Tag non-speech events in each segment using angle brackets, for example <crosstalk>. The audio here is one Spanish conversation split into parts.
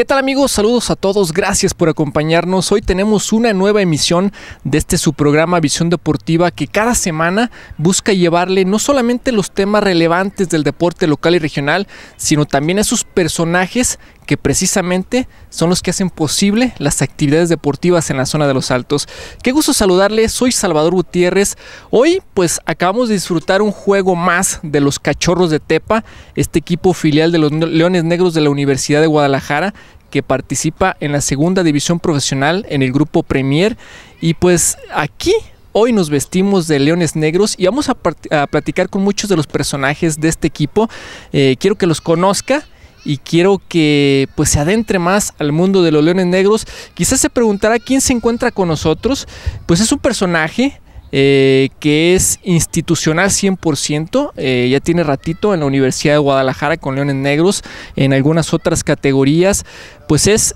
¿Qué tal amigos? Saludos a todos, gracias por acompañarnos. Hoy tenemos una nueva emisión de este su programa Visión Deportiva que cada semana busca llevarle no solamente los temas relevantes del deporte local y regional, sino también a sus personajes que precisamente son los que hacen posible las actividades deportivas en la zona de los Altos. Qué gusto saludarles, soy Salvador Gutiérrez. Hoy pues acabamos de disfrutar un juego más de los Cachorros de Tepa, este equipo filial de los Leones Negros de la Universidad de Guadalajara que participa en la segunda división profesional en el grupo Premier y pues aquí Hoy nos vestimos de leones negros y vamos a, platicar con muchos de los personajes de este equipo. Eh, quiero que los conozca y quiero que pues se adentre más al mundo de los leones negros. Quizás se preguntará quién se encuentra con nosotros. Pues es un personaje eh, que es institucional 100%, eh, ya tiene ratito en la Universidad de Guadalajara con leones negros, en algunas otras categorías, pues es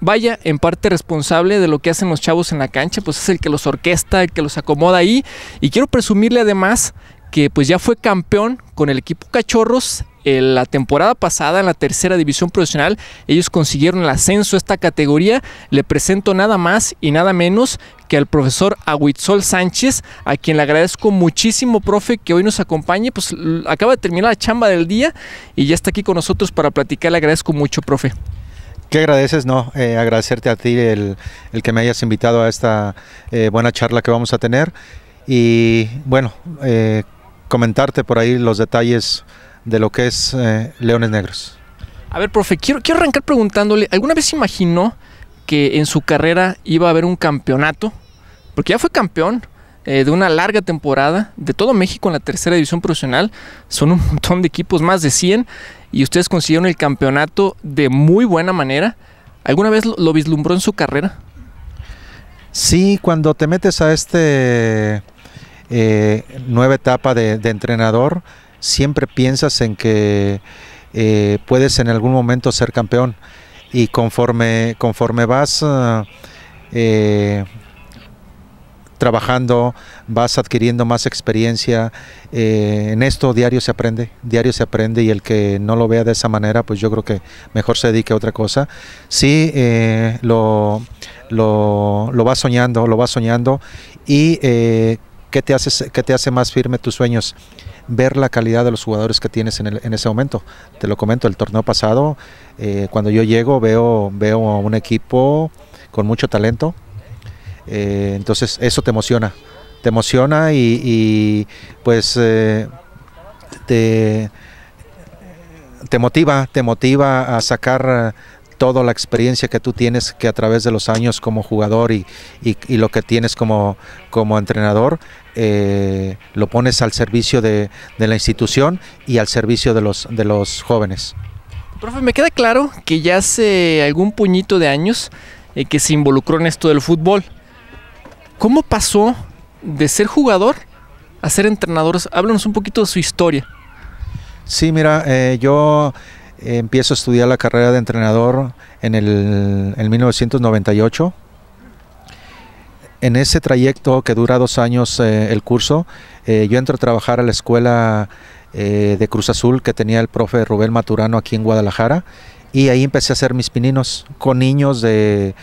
vaya en parte responsable de lo que hacen los chavos en la cancha, pues es el que los orquesta, el que los acomoda ahí. Y quiero presumirle además que pues ya fue campeón con el equipo Cachorros eh, la temporada pasada en la tercera división profesional. Ellos consiguieron el ascenso a esta categoría. Le presento nada más y nada menos que al profesor Aguitzol Sánchez, a quien le agradezco muchísimo, profe, que hoy nos acompañe. Pues acaba de terminar la chamba del día y ya está aquí con nosotros para platicar. Le agradezco mucho, profe. ¿Qué agradeces? No, eh, agradecerte a ti el, que me hayas invitado a esta eh, buena charla que vamos a tener. Y bueno, comentarte por ahí los detalles de lo que es eh, Leones Negros. A ver, profe, quiero, quiero arrancar preguntándole, ¿alguna vez imaginó que en su carrera iba a haber un campeonato? Porque ya fue campeón eh, de una larga temporada de todo México en la tercera división profesional. Son un <laughs> montón de equipos, más de 100, y ustedes consiguieron el campeonato de muy buena manera. ¿Alguna vez lo, vislumbró en su carrera? Sí, cuando te metes a este eh, nueva etapa de entrenador, siempre piensas en que eh, puedes en algún momento ser campeón y conforme, conforme vas eh, eh, trabajando, vas adquiriendo más experiencia, en esto diario se aprende, diario se aprende y el que no lo vea de esa manera, pues yo creo que mejor se dedique a otra cosa. Sí, lo, lo, lo, va soñando, lo va soñando y ¿Qué te, hace, te hace más firme tus sueños? Ver la calidad de los jugadores que tienes en, ese momento. Te lo comento, el torneo pasado, eh, cuando yo llego, veo, veo un equipo con mucho talento. Eh, entonces, eso te emociona. Te emociona y, pues eh, te, motiva, te motiva a sacar toda la experiencia que tú tienes que a través de los años como jugador y, lo que tienes como, como entrenador, eh, lo pones al servicio de, la institución y al servicio de los, de los jóvenes. Profe, me queda claro que ya hace algún puñito de años eh, que se involucró en esto del fútbol. ¿Cómo pasó de ser jugador a ser entrenador? Háblanos un poquito de su historia. Sí, mira, eh, yo empiezo a estudiar la carrera de entrenador en el en 1998. En ese trayecto que dura dos años eh, el curso, eh, yo entro a trabajar a la escuela eh, de Cruz Azul que tenía el profe Rubén Maturano aquí en Guadalajara y ahí empecé a hacer mis pininos con niños de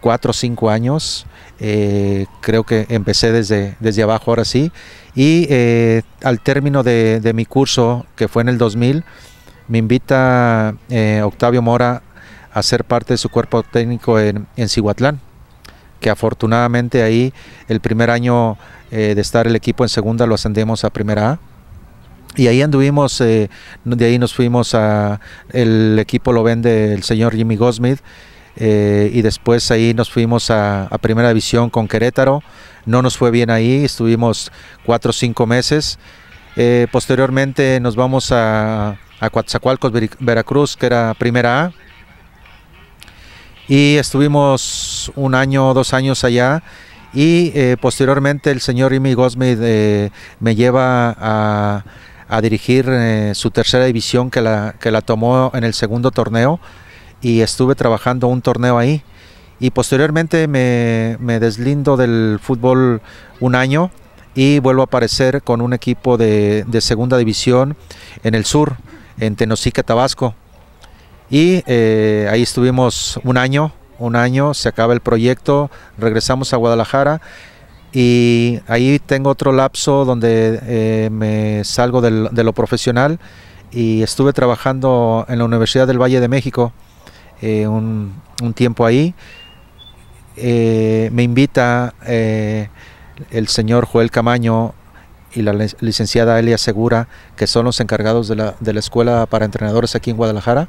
4 o 5 años. creo que empecé desde, desde abajo ahora sí. Y al término de, de mi curso, que fue en el 2000, me invita eh, Octavio Mora a ser parte de su cuerpo técnico en, en Cihuatlán, que afortunadamente ahí el primer año eh, de estar el equipo en segunda lo ascendemos a primera A. Y ahí anduvimos, eh, de ahí nos fuimos a, el equipo lo vende el señor Jimmy Gosmith, y después ahí nos fuimos a, a, primera división con Querétaro, no nos fue bien ahí, estuvimos cuatro o cinco meses. posteriormente nos vamos a, a Coatzacoalcos, Veracruz, que era primera A. Y estuvimos un año, dos años allá. Y eh, posteriormente el señor Imi Gosmith eh, me lleva a, dirigir eh, su tercera división que la, que la tomó en el segundo torneo y estuve trabajando un torneo ahí. Y posteriormente me, me deslindo del fútbol un año y vuelvo a aparecer con un equipo de, de segunda división en el sur en Tenosica, Tabasco. Y eh, ahí estuvimos un año, un año, se acaba el proyecto, regresamos a Guadalajara y ahí tengo otro lapso donde eh, me salgo de lo profesional y estuve trabajando en la Universidad del Valle de México eh, un, tiempo ahí. me invita el señor Joel Camaño y la licenciada Elia asegura que son los encargados de la, escuela para entrenadores aquí en Guadalajara,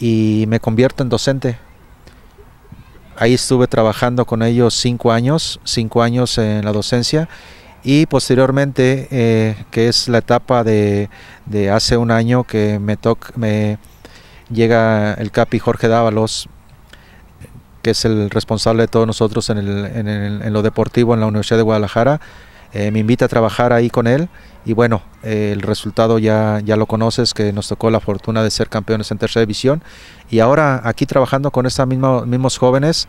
y me convierto en docente. Ahí estuve trabajando con ellos cinco años, cinco años en la docencia, y posteriormente, eh, que es la etapa de, hace un año que me, toc, me llega el CAPI Jorge Dávalos, que es el responsable de todos nosotros en lo deportivo en la Universidad de Guadalajara, eh, me invita a trabajar ahí con él y bueno, eh, el resultado ya, ya lo conoces, que nos tocó la fortuna de ser campeones en tercera división y ahora aquí trabajando con estos mismos jóvenes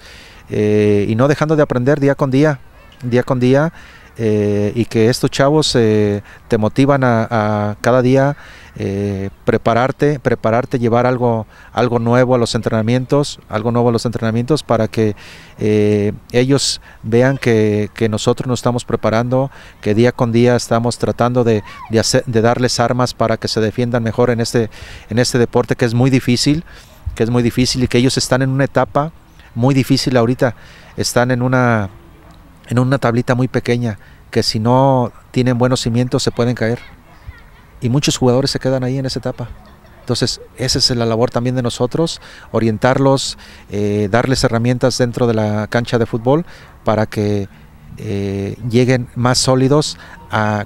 eh, y no dejando de aprender día con día, día con día y que estos chavos te motivan a cada día eh, prepararte, prepararte, llevar algo, algo nuevo a los entrenamientos, algo nuevo a los entrenamientos para que eh, ellos vean que, nosotros nos estamos preparando, que día con día estamos tratando de, de darles armas para que se defiendan mejor en este, en este deporte que es muy difícil, que es muy difícil y que ellos están en una etapa muy difícil ahorita, están en una, en una tablita muy pequeña que si no tienen buenos cimientos se pueden caer y muchos jugadores se quedan ahí en esa etapa. Entonces, esa es la labor también de nosotros, orientarlos, eh, darles herramientas dentro de la cancha de fútbol para que eh, lleguen más sólidos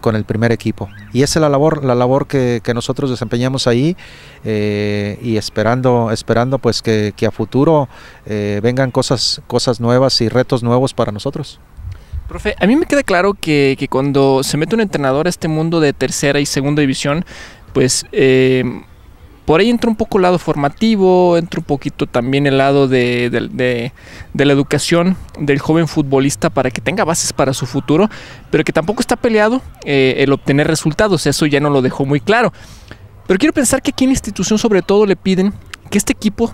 con el primer equipo. Y esa es la labor, la labor que, nosotros desempeñamos ahí eh, y esperando, esperando pues que, a futuro vengan cosas, cosas nuevas y retos nuevos para nosotros. Profe, a mí me queda claro que, cuando se mete un entrenador a este mundo de tercera y segunda división, pues eh, por ahí entra un poco el lado formativo, entra un poquito también el lado de, la educación del joven futbolista para que tenga bases para su futuro, pero que tampoco está peleado eh, el obtener resultados, eso ya no lo dejó muy claro. Pero quiero pensar que aquí en la institución sobre todo le piden que este equipo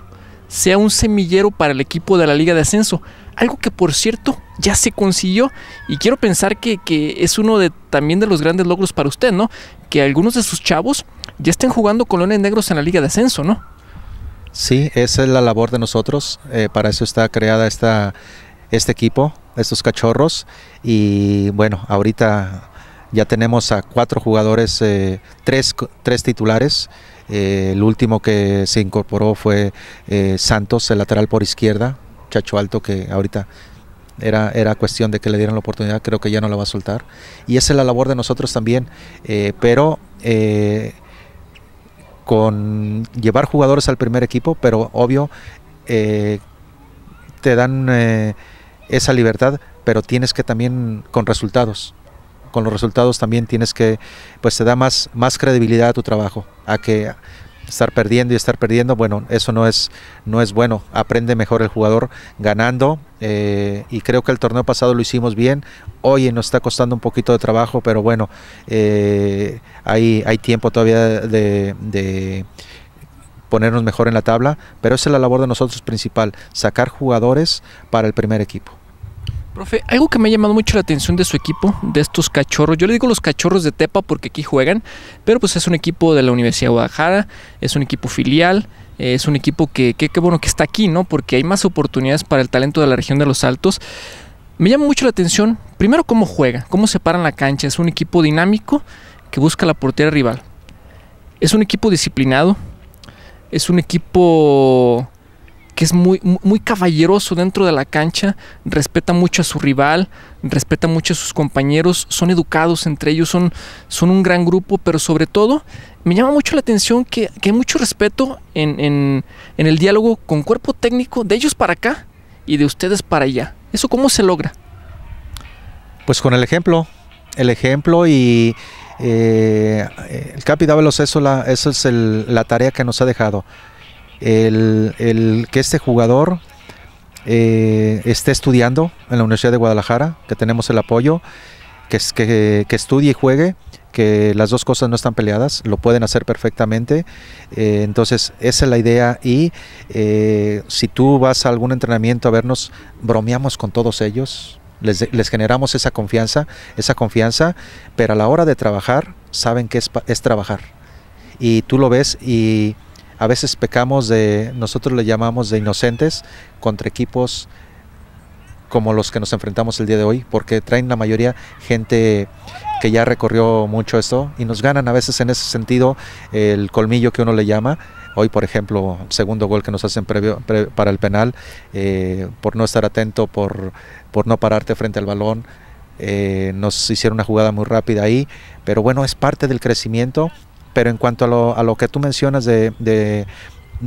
sea un semillero para el equipo de la Liga de Ascenso. Algo que por cierto ya se consiguió y quiero pensar que, que, es uno de también de los grandes logros para usted, ¿no? Que algunos de sus chavos ya estén jugando colones negros en la Liga de Ascenso, ¿no? Sí, esa es la labor de nosotros. Eh, para eso está creada esta, este equipo, estos cachorros. Y bueno, ahorita ya tenemos a cuatro jugadores, eh, tres titulares eh, el último que se incorporó fue eh, Santos, el lateral por izquierda, Chacho Alto, que ahorita era, era cuestión de que le dieran la oportunidad, creo que ya no la va a soltar. Y esa es la labor de nosotros también, eh, pero con llevar jugadores al primer equipo, pero obvio, te dan esa libertad, pero tienes que también con resultados con los resultados también tienes que, pues te da más, más credibilidad a tu trabajo, a que estar perdiendo y estar perdiendo, bueno, eso no es, no es bueno. Aprende mejor el jugador ganando eh, y creo que el torneo pasado lo hicimos bien. Hoy nos está costando un poquito de trabajo, pero bueno, eh, hay, hay tiempo todavía de, de ponernos mejor en la tabla, pero esa es la labor de nosotros principal, sacar jugadores para el primer equipo. Profe, algo que me ha llamado mucho la atención de su equipo, de estos cachorros, yo le digo los cachorros de Tepa porque aquí juegan, pero pues es un equipo de la Universidad de Guadalajara, es un equipo filial, es un equipo que, qué bueno que está aquí, ¿no? Porque hay más oportunidades para el talento de la región de los Altos. Me llama mucho la atención, primero cómo juega, cómo se paran la cancha, es un equipo dinámico que busca la portería rival. Es un equipo disciplinado, es un equipo que es muy, muy caballeroso dentro de la cancha, respeta mucho a su rival, respeta mucho a sus compañeros, son educados entre ellos, son, son un gran grupo, pero sobre todo me llama mucho la atención que, hay mucho respeto en, el diálogo con cuerpo técnico de ellos para acá y de ustedes para allá. ¿Eso cómo se logra? Pues con el ejemplo, el ejemplo y eh, el Capi Dávalos, eso, es la tarea que nos ha dejado el, que este jugador eh, esté estudiando en la Universidad de Guadalajara, que tenemos el apoyo, que, estudie y juegue, que las dos cosas no están peleadas, lo pueden hacer perfectamente. Eh, entonces, esa es la idea y eh, si tú vas a algún entrenamiento a vernos, bromeamos con todos ellos. Les, generamos esa confianza, esa confianza, pero a la hora de trabajar saben que es trabajar. Y tú lo ves y a veces pecamos de, nosotros le llamamos de inocentes contra equipos como los que nos enfrentamos el día de hoy, porque traen la mayoría gente que ya recorrió mucho esto y nos ganan a veces en ese sentido el colmillo que uno le llama. Hoy, por ejemplo, segundo gol que nos hacen para el penal, eh, por no estar atento, por, por no pararte frente al balón. Eh, nos hicieron una jugada muy rápida ahí, pero bueno, es parte del crecimiento pero en cuanto a lo, que tú mencionas de,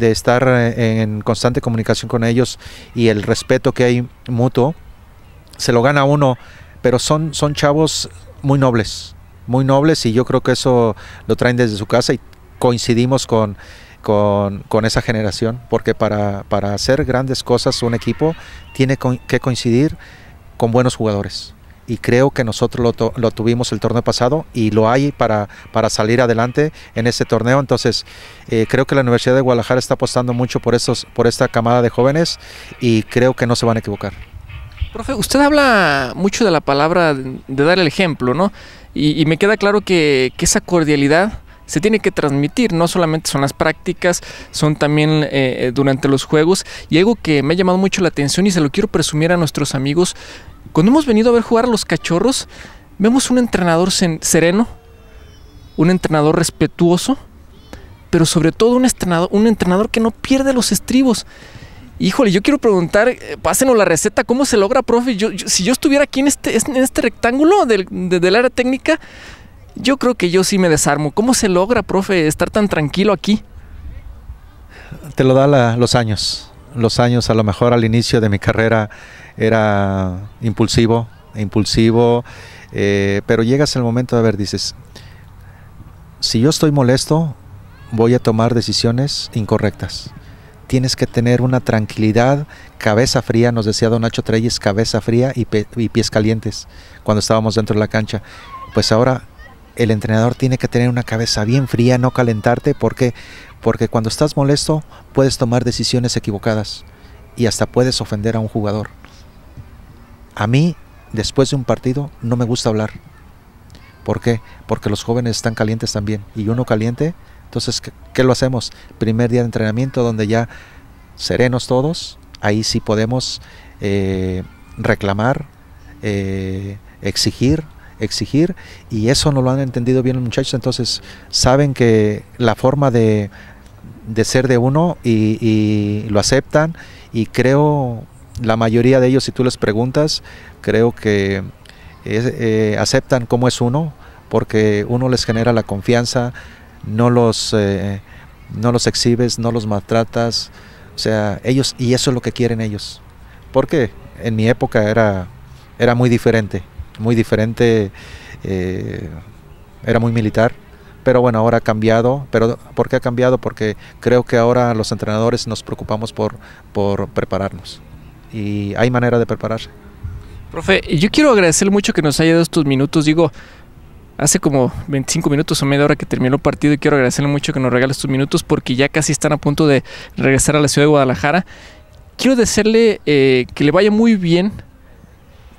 estar eh, en constante comunicación con ellos y el respeto que hay mutuo, se lo gana uno, pero son, son chavos muy nobles, muy nobles y yo creo que eso lo traen desde su casa y coincidimos con, esa generación, porque para, hacer grandes cosas un equipo tiene que coincidir con buenos jugadores y creo que nosotros lo, tuvimos el torneo pasado y lo hay para, para salir adelante en ese torneo. Entonces, eh, creo que la Universidad de Guadalajara está apostando mucho por, por esta camada de jóvenes y creo que no se van a equivocar. Profe, usted habla mucho de la palabra de dar el ejemplo, ¿no? Y, me queda claro que, que esa cordialidad se tiene que transmitir, no solamente son las prácticas, son también eh, eh, durante los juegos. Y algo que me ha llamado mucho la atención y se lo quiero presumir a nuestros amigos, cuando hemos venido a ver jugar a los cachorros, vemos un entrenador sereno, un entrenador respetuoso, pero sobre todo un entrenador, un entrenador que no pierde los estribos. Híjole, yo quiero preguntar, eh, pásenos la receta, ¿cómo se logra, profe? si yo estuviera aquí en este, este rectángulo del área técnica, yo creo que yo sí me desarmo. ¿Cómo se logra, profe, estar tan tranquilo aquí? Te lo da los años. Los años, a lo mejor al inicio de mi carrera era impulsivo, impulsivo, eh, pero llegas el momento de ver, dices, si yo estoy molesto, voy a tomar decisiones incorrectas. Tienes que tener una tranquilidad, cabeza fría, nos decía don Nacho Treyes, cabeza fría y pies calientes cuando estábamos dentro de la cancha. Pues ahora el entrenador tiene que tener una cabeza bien fría, no calentarte, porque, porque cuando estás molesto puedes tomar decisiones equivocadas y hasta puedes ofender a un jugador. A mí, después de un partido, no me gusta hablar. ¿Por qué? Porque los jóvenes están calientes también. Y uno caliente, entonces, ¿qué, lo hacemos? Primer día de entrenamiento donde ya serenos todos, ahí sí podemos eh, reclamar, eh, exigir, exigir y eso no lo han entendido bien los muchachos, entonces saben que la forma de, ser de uno y, lo aceptan y creo la mayoría de ellos si tú les preguntas creo que eh, aceptan cómo es uno porque uno les genera la confianza, no los, eh, no los exhibes, no los maltratas, o sea, ellos, y eso es lo que quieren ellos. Porque en mi época era, era muy diferente muy diferente, eh, era muy militar, pero bueno, ahora ha cambiado. Pero ¿Por qué ha cambiado? Porque creo que ahora los entrenadores nos preocupamos por, por prepararnos y hay manera de prepararse. Profe, yo quiero agradecerle mucho que nos haya dado estos minutos. Digo, hace como 25 minutos o media hora que terminó el partido y quiero agradecerle mucho que nos regale estos minutos porque ya casi están a punto de regresar a la ciudad de Guadalajara. Quiero decirle eh, que le vaya muy bien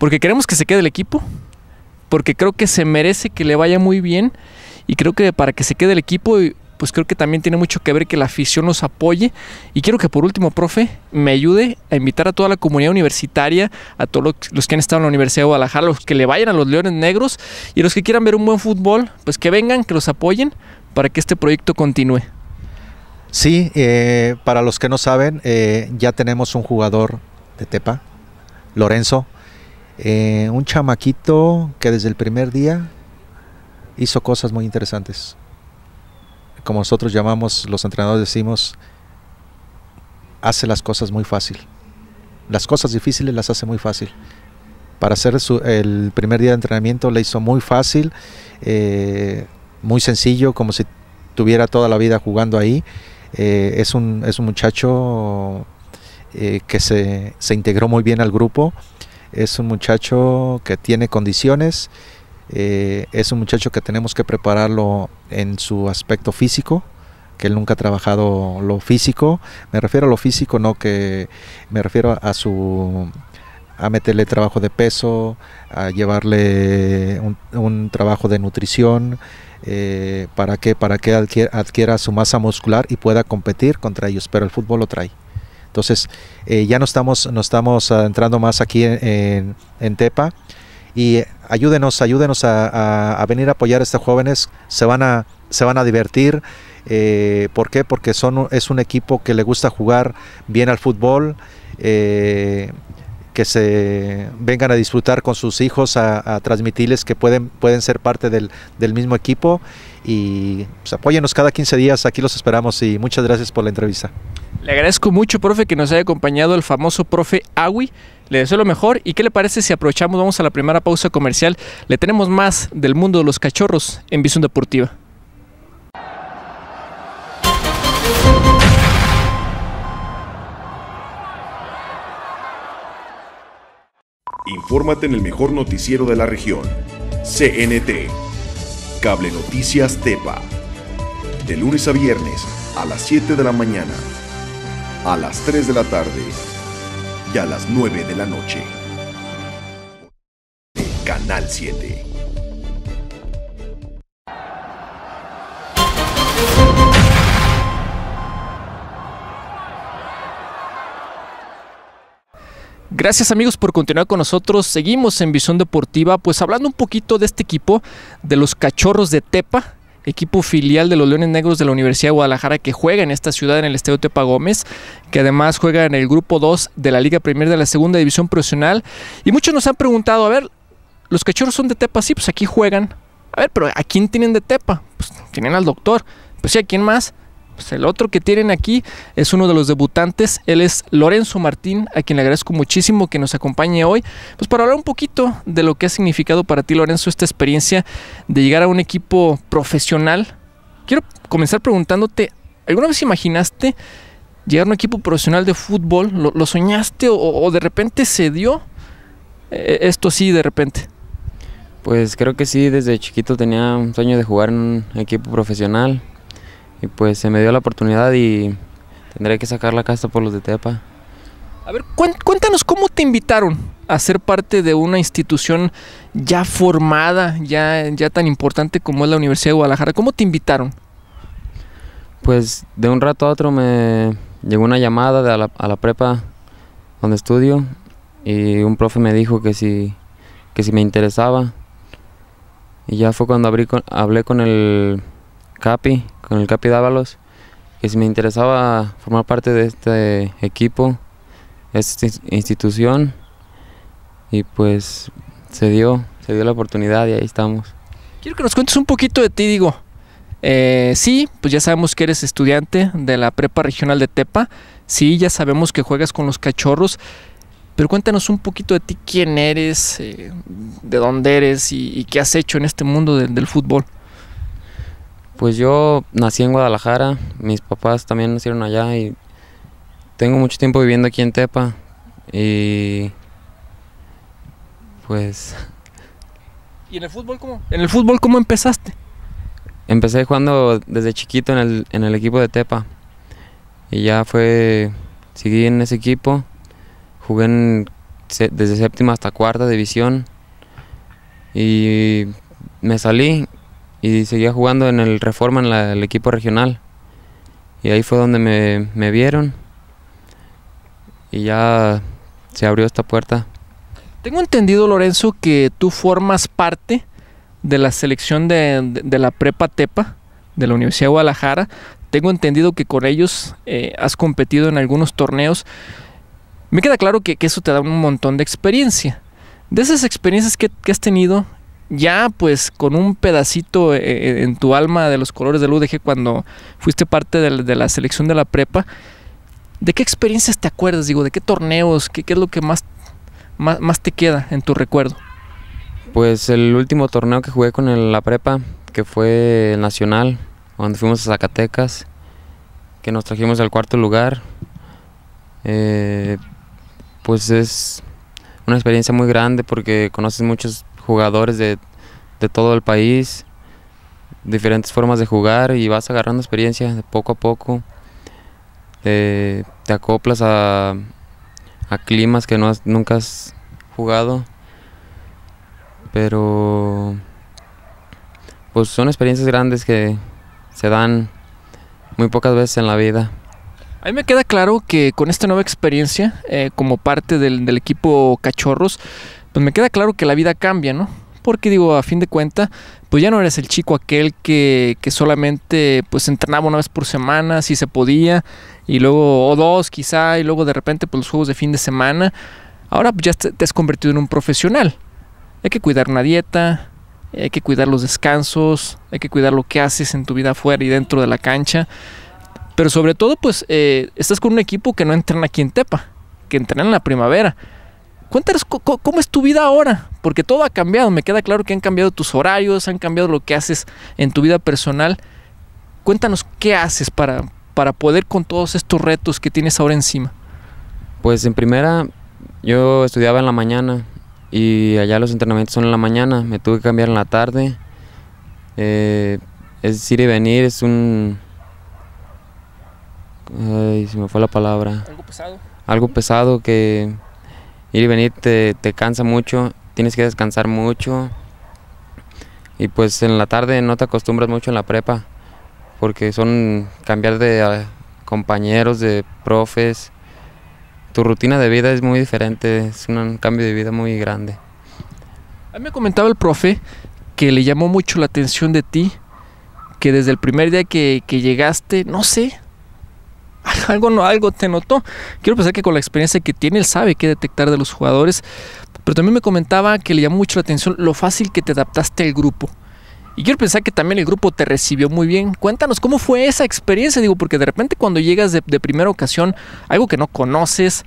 porque queremos que se quede el equipo, porque creo que se merece que le vaya muy bien y creo que para que se quede el equipo, pues creo que también tiene mucho que ver que la afición nos apoye. Y quiero que por último, profe, me ayude a invitar a toda la comunidad universitaria, a todos los que han estado en la Universidad de Guadalajara, los que le vayan a los Leones Negros y los que quieran ver un buen fútbol, pues que vengan, que los apoyen para que este proyecto continúe. Sí, eh, para los que no saben, eh, ya tenemos un jugador de Tepa, Lorenzo, eh, un chamaquito que desde el primer día hizo cosas muy interesantes. Como nosotros llamamos, los entrenadores decimos, hace las cosas muy fácil. Las cosas difíciles las hace muy fácil. Para hacer el primer día de entrenamiento le hizo muy fácil, eh, muy sencillo, como si tuviera toda la vida jugando ahí. Eh, es, un, es, un, muchacho que se, se integró muy bien al grupo es un muchacho que tiene condiciones, eh, es un muchacho que tenemos que prepararlo en su aspecto físico, que él nunca ha trabajado lo físico, me refiero a lo físico, no que me refiero a su a meterle trabajo de peso, a llevarle un, trabajo de nutrición, eh, para que, para que adquiera su masa muscular y pueda competir contra ellos, pero el fútbol lo trae. Entonces, eh, ya no estamos, no estamos ah, entrando más aquí en, Tepa. Y eh, ayúdenos, ayúdenos a, venir a apoyar a estos jóvenes. Se van a, se van a divertir. Eh, ¿Por qué? Porque son, es un equipo que le gusta jugar bien al fútbol. que se vengan a disfrutar con sus hijos, a, transmitirles que pueden, pueden ser parte del, mismo equipo y pues, apóyenos cada 15 días, aquí los esperamos y muchas gracias por la entrevista. Le agradezco mucho, profe, que nos haya acompañado el famoso profe Agui. Le deseo lo mejor. ¿Y qué le parece si aprovechamos, vamos a la primera pausa comercial? Le tenemos más del mundo de los cachorros en Visión Deportiva. Infórmate en el mejor noticiero de la región. CNT. Cable Noticias Tepa. De lunes a viernes a las 7 de la mañana a las 3 de la tarde y a las 9 de la noche. Canal 7. Gracias amigos por continuar con nosotros. Seguimos en Visión Deportiva, pues hablando un poquito de este equipo, de los Cachorros de Tepa, equipo filial de los Leones Negros de la Universidad de Guadalajara que juega en esta ciudad en el Estadio Tepa Gómez, que además juega en el grupo 2 de la Liga Premier de la Segunda División Profesional. Y muchos nos han preguntado, a ver, los cachorros son de Tepa, sí, pues aquí juegan. A ver, pero ¿a quién tienen de Tepa? Pues tienen al doctor. Pues sí, ¿a quién más? Pues el otro que tienen aquí es uno de los debutantes, él es Lorenzo Martín, a quien le agradezco muchísimo que nos acompañe hoy, pues para hablar un poquito de lo que ha significado para ti Lorenzo esta experiencia de llegar a un equipo profesional. Quiero comenzar preguntándote, ¿alguna vez imaginaste llegar a un equipo profesional de fútbol? ¿Lo, soñaste o, de repente se dio eh, esto sí de repente? Pues creo que sí, desde chiquito tenía un sueño de jugar en un equipo profesional, y pues se me dio la oportunidad y tendré que sacar la casa por los de Tepa. A ver, cuéntanos cómo te invitaron a ser parte de una institución ya formada, ya, ya tan importante como es la Universidad de Guadalajara. ¿Cómo te invitaron? Pues de un rato a otro me llegó una llamada a, la, prepa donde estudio y un profe me dijo que si, si me interesaba. Y ya fue cuando hablé con el CAPI con el Capi Dávalos, que si me interesaba formar parte de este equipo, esta institución, y pues se dio, se dio la oportunidad y ahí estamos. Quiero que nos cuentes un poquito de ti, digo. Eh, sí, pues ya sabemos que eres estudiante de la prepa regional de Tepa. Sí, ya sabemos que juegas con los cachorros. Pero cuéntanos un poquito de ti, quién eres, eh, de dónde eres y, qué has hecho en este mundo del fútbol. Pues yo nací en Guadalajara, mis papás también nacieron allá y tengo mucho tiempo viviendo aquí en Tepa y pues... <laughs> ¿Y en el fútbol cómo? ¿En el fútbol cómo empezaste? Empecé jugando desde chiquito en el, en el equipo de Tepa y ya fue, seguí en ese equipo, jugué desde séptima hasta cuarta división y me salí y seguía jugando en el Reforma, en el equipo regional. Y ahí fue donde me, vieron y ya se abrió esta puerta. Tengo entendido, Lorenzo, que tú formas parte de la selección de, la Prepa Tepa de la Universidad de Guadalajara. Tengo entendido que con ellos eh, has competido en algunos torneos. Me queda claro que, eso te da un montón de experiencia. De esas experiencias que has tenido, ya pues con un pedacito eh, eh, en tu alma de los colores del UDG cuando fuiste parte de, la selección de la prepa, ¿de qué experiencias te acuerdas? Digo, ¿de qué torneos? ¿Qué, es lo que más, más, te queda en tu recuerdo? Pues el último torneo que jugué con la prepa, que fue nacional, Cuando fuimos a Zacatecas, que nos trajimos al cuarto lugar, eh, pues es una experiencia muy grande porque conoces muchos jugadores de, de todo el país, diferentes formas de jugar y vas agarrando experiencia poco a poco. Eh, te acoplas a, a climas que no has, nunca has jugado, pero pues son experiencias grandes que se dan muy pocas veces en la vida. A mí me queda claro que con esta nueva experiencia, eh, como parte del, del equipo Cachorros, pues me queda claro que la vida cambia, ¿no? Porque digo, a fin de cuenta, pues ya no eres el chico aquel que, solamente pues entrenaba una vez por semana, si se podía, y luego, o dos quizá, y luego de repente pues los juegos de fin de semana. Ahora pues, ya te has convertido en un profesional. Hay que cuidar una dieta, hay que cuidar los descansos, hay que cuidar lo que haces en tu vida afuera y dentro de la cancha. Pero sobre todo, pues eh, estás con un equipo que no entrena aquí en Tepa, que entrena en la primavera. Cuéntanos cómo es tu vida ahora, porque todo ha cambiado. Me queda claro que han cambiado tus horarios, han cambiado lo que haces en tu vida personal. Cuéntanos qué haces para, para poder con todos estos retos que tienes ahora encima. Pues en primera, yo estudiaba en la mañana y allá los entrenamientos son en la mañana. Me tuve que cambiar en la tarde. Eh, es ir y venir, es un... Ay, se me fue la palabra. Algo pesado. Algo pesado que ir y venir te, cansa mucho, tienes que descansar mucho. Y pues en la tarde no te acostumbras mucho en la prepa, porque son cambiar de ah, compañeros, de profes. Tu rutina de vida es muy diferente, es un cambio de vida muy grande. A mí me comentaba el profe que le llamó mucho la atención de ti, que desde el primer día que llegaste, no sé, <laughs> algo, algo te notó. Quiero pensar que con la experiencia que tiene, él sabe qué detectar de los jugadores. Pero también me comentaba que le llamó mucho la atención lo fácil que te adaptaste al grupo. Y quiero pensar que también el grupo te recibió muy bien. Cuéntanos cómo fue esa experiencia, digo, porque de repente cuando llegas de, primera ocasión, algo que no conoces,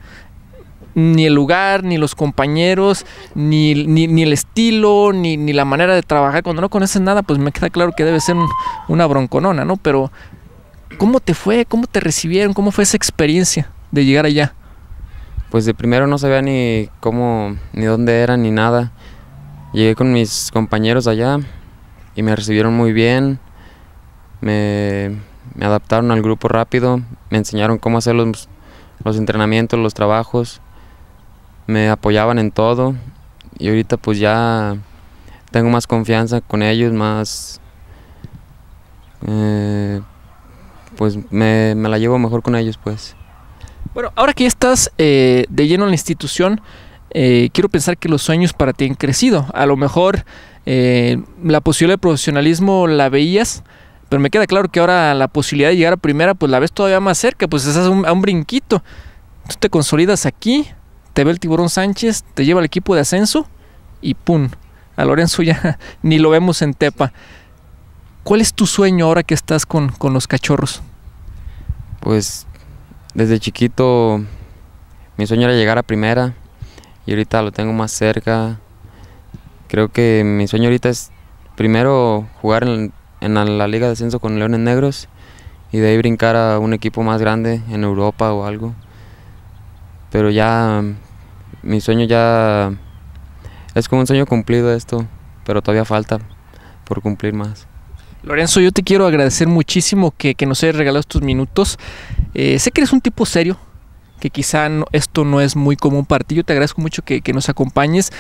ni el lugar, ni los compañeros, ni, ni, el estilo, ni, ni, la manera de trabajar. Cuando no conoces nada, pues me queda claro que debe ser una bronconona, ¿no? Pero ¿Cómo te fue? ¿Cómo te recibieron? ¿Cómo fue esa experiencia de llegar allá? Pues de primero no sabía ni cómo, ni dónde era, ni nada. Llegué con mis compañeros allá y me recibieron muy bien. Me, adaptaron al grupo rápido, me enseñaron cómo hacer los, entrenamientos, los trabajos. Me apoyaban en todo y ahorita pues ya tengo más confianza con ellos, más... Eh, pues me, la llevo mejor con ellos, pues. Bueno, ahora que ya estás eh, de lleno en la institución, eh, quiero pensar que los sueños para ti han crecido. A lo mejor eh, la posibilidad de profesionalismo la veías, pero me queda claro que ahora la posibilidad de llegar a primera, pues la ves todavía más cerca, pues estás un, a un brinquito. Tú te consolidas aquí, te ve el tiburón Sánchez, te lleva al equipo de ascenso y ¡pum! A Lorenzo ya <laughs> ni lo vemos en Tepa. ¿Cuál es tu sueño ahora que estás con, los cachorros? Pues desde chiquito mi sueño era llegar a primera y ahorita lo tengo más cerca. Creo que mi sueño ahorita es primero jugar en, la, Liga de Ascenso con Leones Negros y de ahí brincar a un equipo más grande en Europa o algo. Pero ya mi sueño ya es como un sueño cumplido esto, pero todavía falta por cumplir más. Lorenzo, yo te quiero agradecer muchísimo que, nos hayas regalado estos minutos. Eh, sé que eres un tipo serio, que quizá esto no es muy común para ti. Yo te agradezco mucho que, nos acompañes.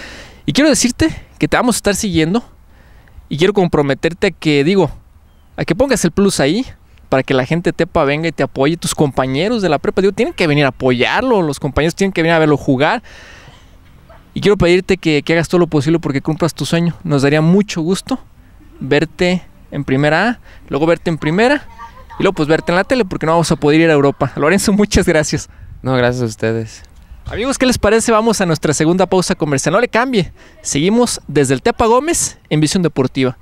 Y quiero decirte que te vamos a estar siguiendo. Y quiero comprometerte a que, digo, a que pongas el plus ahí para que la gente tepa venga y te apoye. Tus compañeros de la prepa, digo, tienen que venir a apoyarlo. Los compañeros tienen que venir a verlo jugar. Y quiero pedirte que, que hagas todo lo posible porque cumplas tu sueño. Nos daría mucho gusto verte en primera A, luego verte en primera y luego pues verte en la tele porque no vamos a poder ir a Europa. <laughs> Lorenzo, muchas gracias. No, gracias a ustedes. Amigos, ¿qué les parece? Vamos a nuestra segunda pausa comercial. No le cambie. Seguimos desde el Tepa Gómez en Visión Deportiva.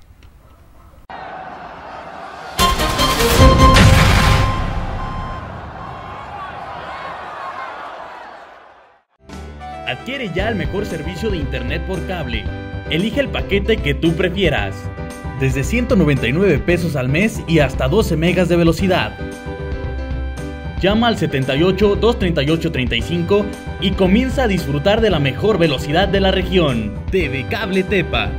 Adquiere ya el mejor servicio de Internet por cable. Elige el paquete que tú prefieras desde 199 pesos al mes y hasta 12 megas de velocidad. Llama al 78 238 35 y comienza a disfrutar de la mejor velocidad de la región. TV Cable Tepa.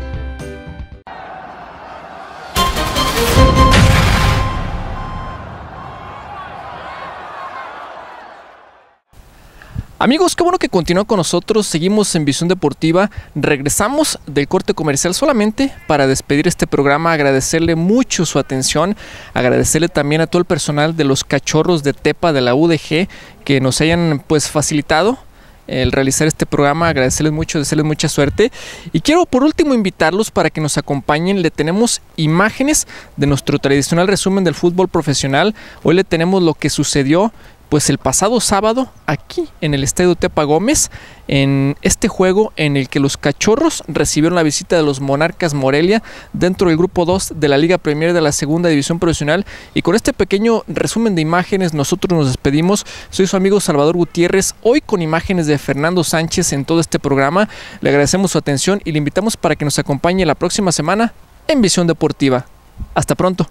Amigos, qué bueno que continúa con nosotros. Seguimos en Visión Deportiva. Regresamos del corte comercial solamente para despedir este programa. Agradecerle mucho su atención. Agradecerle también a todo el personal de los cachorros de Tepa de la UDG que nos hayan pues facilitado el realizar este programa, agradecerles mucho, desearles mucha suerte y quiero por último invitarlos para que nos acompañen, le tenemos imágenes de nuestro tradicional resumen del fútbol profesional, hoy le tenemos lo que sucedió pues el pasado sábado aquí en el Estadio Tepa Gómez, en este juego en el que los cachorros recibieron la visita de los Monarcas Morelia dentro del grupo 2 de la Liga Premier de la Segunda División Profesional. Y con este pequeño resumen de imágenes, nosotros nos despedimos. Soy su amigo Salvador Gutiérrez, hoy con imágenes de Fernando Sánchez en todo este programa. Le agradecemos su atención y le invitamos para que nos acompañe la próxima semana en Visión Deportiva. Hasta pronto.